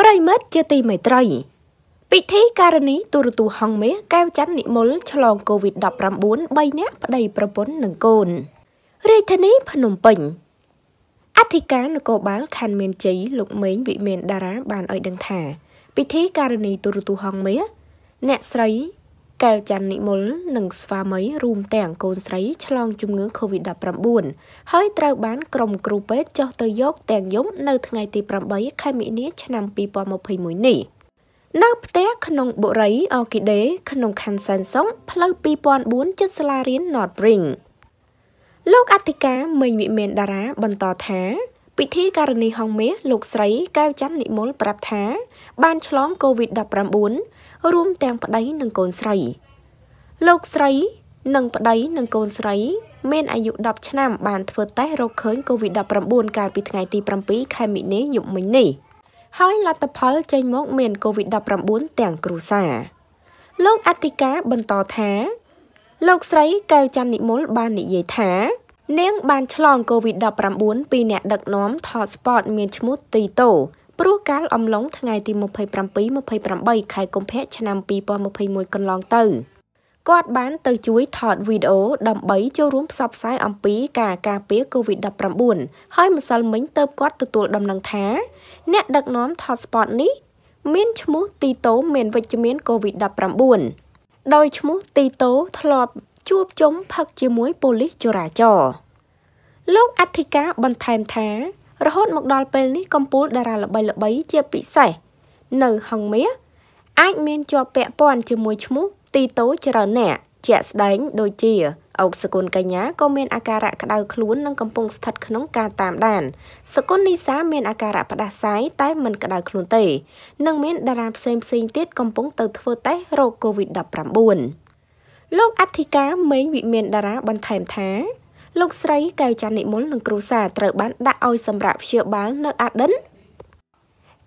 ប្រិមិត្តជាទីមេត្រីពិធីការនីទូរទស្សន៍ហងមាសកែវច័ន្ទនិមលឆ្លង COVID-19 3នាក់ប្តីប្រពន្ធនិងកូនរាជធានីភ្នំពេញអធិការនគរបាលខណ្ឌមានជ័យលោកមេងវិមានតារាបានឲ្យដឹងថា ពិធីការនីទូរទស្សន៍ហងមាសអ្នកស្រីកែវច័ន្ទនិមលនិងស្វាមីរួមទាំងកូនស្រី ឆ្លងជំងឺ Covid-19 ហើយត្រូវបានក្រុមគ្រូពេទ្យចុះទៅយកទាំងយប់នៅថ្ងៃ ទី8ខែមិនិនាឆ្នាំ2021នេះនៅផ្ទះក្នុងបុរីអគីដេ ក្នុងខណ្ឌសែនសុងផ្លូវ2004ជិតសាលារៀន North Ring លោកអធិការមេងវិមាន តារា បន្តថាពិធីការនីហងមាសលោកស្រីកែវច័ន្ទនិមល ប្រាប់ថាបានឆ្លង COVID-19 រួមទាំងប្តីនិងកូនស្រី លោកស្រីនិងប្តីនិងកូនស្រី មានអាយុ10ឆ្នាំបានធ្វើតេស្តរកឃើញ COVID-19 កាលពីថ្ងៃទី7ខែមីនាយប់មិញនេះ ហើយលទ្ធផលចេញមកមាន COVID-19 ទាំងគ្រួសារលោកអធិការបន្តថាលោកស្រីកែវច័ន្ទនិមលបាននិយាយថានាងបានឆ្លង COVID-19 ពីអ្នកដឹកនាំ Thot Spot មានឈ្មោះទីតូព្រោះកាលអំឡុងថ្ងៃទី27-28ខែកុម្ភៈឆ្នាំ2021កន្លងទៅគាត់បានទៅជួយថតវីដេអូដើម្បីចូលរួមផ្សព្វផ្សាយអំពីការការពារ COVID-19 ហើយម្សិលមិញទៅគាត់ទទួលដំណឹងថាអ្នកដឹកនាំ Thot Spot នេះមានឈ្មោះទីតូមានវិជ្ជមាន COVID-19 ដោយឈ្មោះទីតូធ្លាប់ជួបជុំផឹកជាមួយប៉ូលីសចរាចរណ៍លោកអធិការបន្ថែមថារហូតមកដល់ពេលនេះកម្ពុជាតារាល្បីៗជាពិសេសនៅហងមាសអាចមានជាប់ពាក់ព័ន្ធជាមួយឈ្មោះទីតូច្រើនអ្នកជាក់ស្ដែង ដូចជាអុកសគុណកញ្ញាក៏មានអាការៈក្តៅខ្លួននិងកំពុងស្ថិតក្នុងការតាមដានសគុណនីសាមានអាការៈផ្ដាសាយតែមិនក្តៅខ្លួនទេនិង មានតារាផ្សេងៗទៀតកំពុងទៅធ្វើតេស្តរោគ COVID-19 លោកអធិការមេងវិមានតារាបន្ថែមថាលោកស្រីកែវច័ន្ទនិមលនិងគ្រូសាត្រូវបានដាក់ឲ្យសម្រាប់ព្យាបាលនៅអាដិន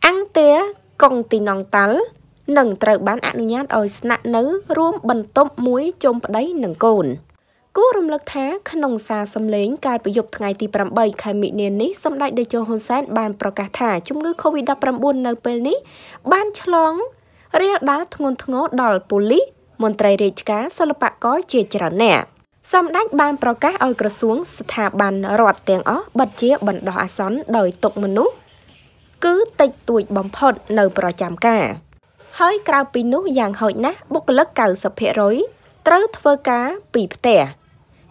អង្គទាកុងទីណងតាល់និងត្រូវបានអនុញ្ញាតឲ្យស្នាក់នៅរួមបន្ទប់មួយជុំប្តីនិងកូនគួររំលឹកថាក្នុងសារសម្លេងកាលពីយប់ថ្ងៃទី8ខែមិនិនានេះសម្ដេចតេជោហ៊ុនសែនបានប្រកាសថាជំងឺ Covid-19 នៅពេលនេះបានឆ្លង រាលដាលធ្ងន់ធ្ងរដល់ប៉ូលីសមន្ត្រីរាជការសិល្បករជាច្រើនអ្នកសម្ដេចបានប្រកាសឲ្យក្រសួង ស្ថាប័នរដ្ឋទាំងអស់បិទជាបណ្ដោះអាសន្នដោយទុកមនុស្សគឺតិចតួចបំផុតនៅ ប្រចាំការហើយ ក្រៅពីនោះយ៉ាងហោចណាស់បុគ្គលិក90%ត្រូវធ្វើការពីផ្ទះ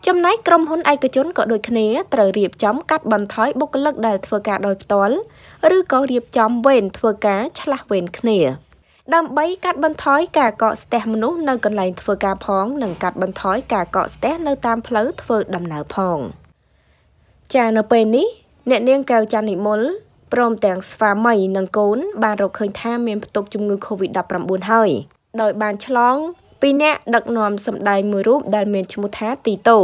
ចំណែកក្រុមហ៊ុនឯកជនក៏ដូចគ្នា ត្រូវរៀបចំកាត់បន្ថយបុគ្គលិកដែលធ្វើការដោយផ្ទាល់ឬក៏រៀបចំវេន ធ្វើការឆ្លាស់វេនគ្នាដើម្បីកាត់បន្ថយការកកស្ទះមនុស្សនៅកន្លែងធ្វើការផងនិងកាត់បន្ថយការកកស្ទះនៅតាមផ្លូវធ្វើដំណើរផងចានៅពេលនេះអ្នកនាងកែវច័ន្ទនិមលព្រមទាំងស្វាមីនិងកូន បានរកឃើញថាមានផ្ទុកជំងឺ Covid-19 ហើយដោយបានឆ្លង ពីអ្នកដឹកនាំសម្ដែងមួយរូបដែលមានឈ្មោះថាទីតូ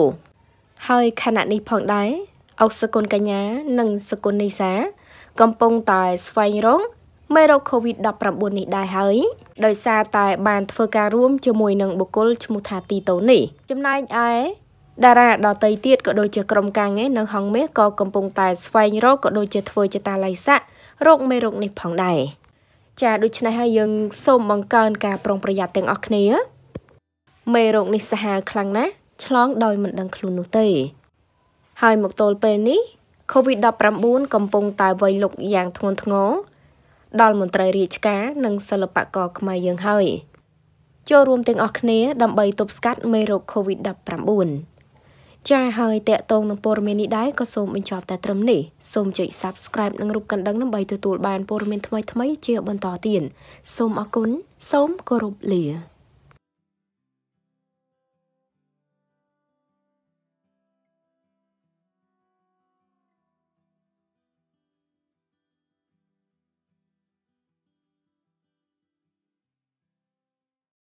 ហើយខណៈនេះផងដែរអុកសកុនកញ្ញានិងសកុននីសា កំពុងតែស្វែងរកមេរោគ COVID-19 នេះដែរហើយ ដោយសារតែបានធ្វើការរួមជាមួយនឹងបុគ្គលឈ្មោះថាទីតូននេះចំណែកឯតារាដតីទៀតក៏ដូចជាក្រុមការងារនៅហងមាសក៏កំពុងតែ ស្វែងរកក៏ដូចជាធ្វើចតាឡៃស័ករោគមេរោគនេះផងដែរចាដូច្នេះហើយយើងសូមបង្កើន ការប្រុងប្រយ័ត្នទាំងអស់គ្នាមេរោគនេះសាហាវខ្លាំងណាស់ឆ្លង ដោយមិនដឹងខ្លួននោះទេហើយមកទល់ពេលនេះ COVID-19 កំពុងតែវៃលុកយ៉ាងធ្ងន់ធ្ងរដល់មន្ត្រីរាជការ និងសិល្បករខ្មែរយើងហើយចូលរួមទាំងអស់គ្នាដើម្បីទប់ស្កាត់មេរោគ COVID-19 ចា៎ហើយតកតងនឹងព័ត៌មាននេះដែរក៏សូមបញ្ចប់តែត្រឹមនេះសូមចុច Subscribe និងរូបកណ្ដឹងដើម្បីទទួលបានព័ត៌មានថ្មីៗជាបន្តទៀតសូមអរគុណសូមគោរពលា